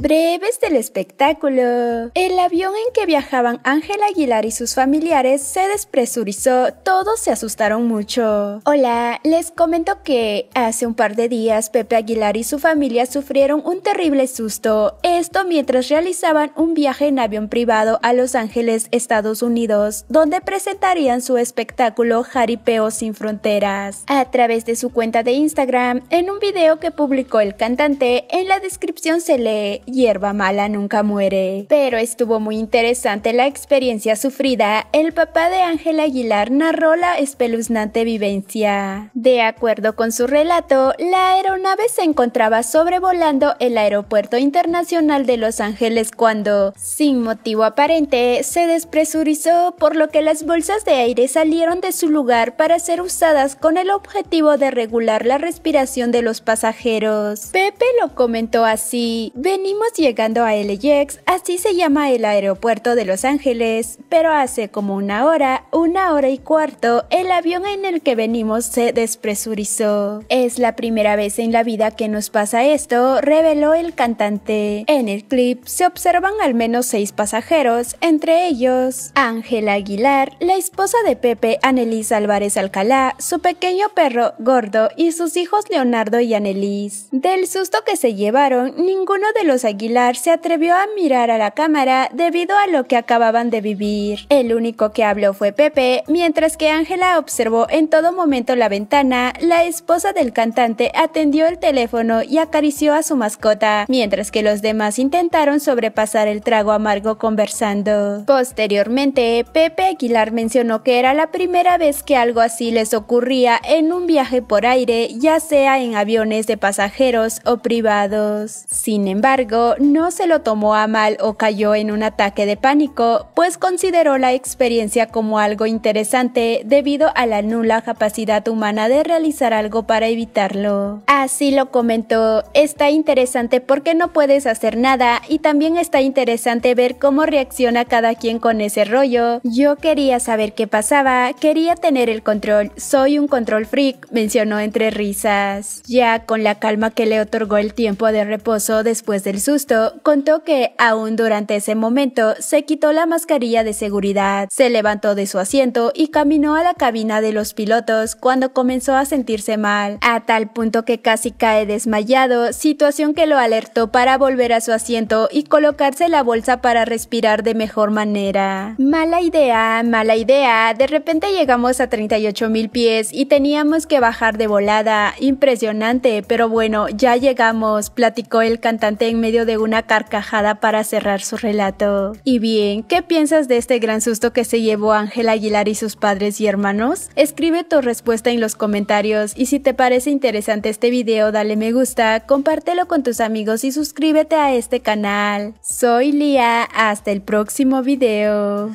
Breves del espectáculo. El avión en que viajaban Ángel Aguilar y sus familiares se despresurizó, todos se asustaron mucho. Hola, les comento que hace un par de días Pepe Aguilar y su familia sufrieron un terrible susto, esto mientras realizaban un viaje en avión privado a Los Ángeles, Estados Unidos, donde presentarían su espectáculo Jaripeo sin Fronteras. A través de su cuenta de Instagram, en un video que publicó el cantante, en la descripción se lee hierba mala nunca muere. Pero estuvo muy interesante la experiencia sufrida. El papá de Ángel Aguilar narró la espeluznante vivencia. De acuerdo con su relato, la aeronave se encontraba sobrevolando el aeropuerto internacional de Los Ángeles cuando, sin motivo aparente, se despresurizó por lo que las bolsas de aire salieron de su lugar para ser usadas con el objetivo de regular la respiración de los pasajeros. Pepe lo comentó así, venía Seguimos llegando a LAX, así se llama el aeropuerto de Los Ángeles, pero hace como una hora, una hora y cuarto, el avión en el que venimos se despresurizó. Es la primera vez en la vida que nos pasa esto, reveló el cantante. En el clip se observan al menos seis pasajeros, entre ellos Ángela Aguilar, la esposa de Pepe Annelise Álvarez Alcalá, su pequeño perro gordo y sus hijos Leonardo y Annelies. Del susto que se llevaron, ninguno de los Aguilar se atrevió a mirar a la cámara debido a lo que acababan de vivir. El único que habló fue Pepe, mientras que Ángela observó en todo momento la ventana, la esposa del cantante atendió el teléfono y acarició a su mascota, mientras que los demás intentaron sobrepasar el trago amargo conversando. Posteriormente, Pepe Aguilar mencionó que era la primera vez que algo así les ocurría en un viaje por aire, ya sea en aviones de pasajeros o privados. Sin embargo, no se lo tomó a mal o cayó en un ataque de pánico, pues consideró la experiencia como algo interesante debido a la nula capacidad humana de realizar algo para evitarlo. Así lo comentó, está interesante porque no puedes hacer nada y también está interesante ver cómo reacciona cada quien con ese rollo. Yo quería saber qué pasaba, quería tener el control, soy un control freak, mencionó entre risas. Ya con la calma que le otorgó el tiempo de reposo después del susto, contó que aún durante ese momento se quitó la mascarilla de seguridad, se levantó de su asiento y caminó a la cabina de los pilotos cuando comenzó a sentirse mal, a tal punto que casi cae desmayado, situación que lo alertó para volver a su asiento y colocarse la bolsa para respirar de mejor manera. Mala idea, mala idea, de repente llegamos a 38 mil pies y teníamos que bajar de volada, impresionante, pero bueno, ya llegamos, platicó el cantante en de una carcajada para cerrar su relato. Y bien, ¿qué piensas de este gran susto que se llevó Ángel Aguilar y sus padres y hermanos? Escribe tu respuesta en los comentarios y si te parece interesante este video dale me gusta, compártelo con tus amigos y suscríbete a este canal. Soy Lía, hasta el próximo video.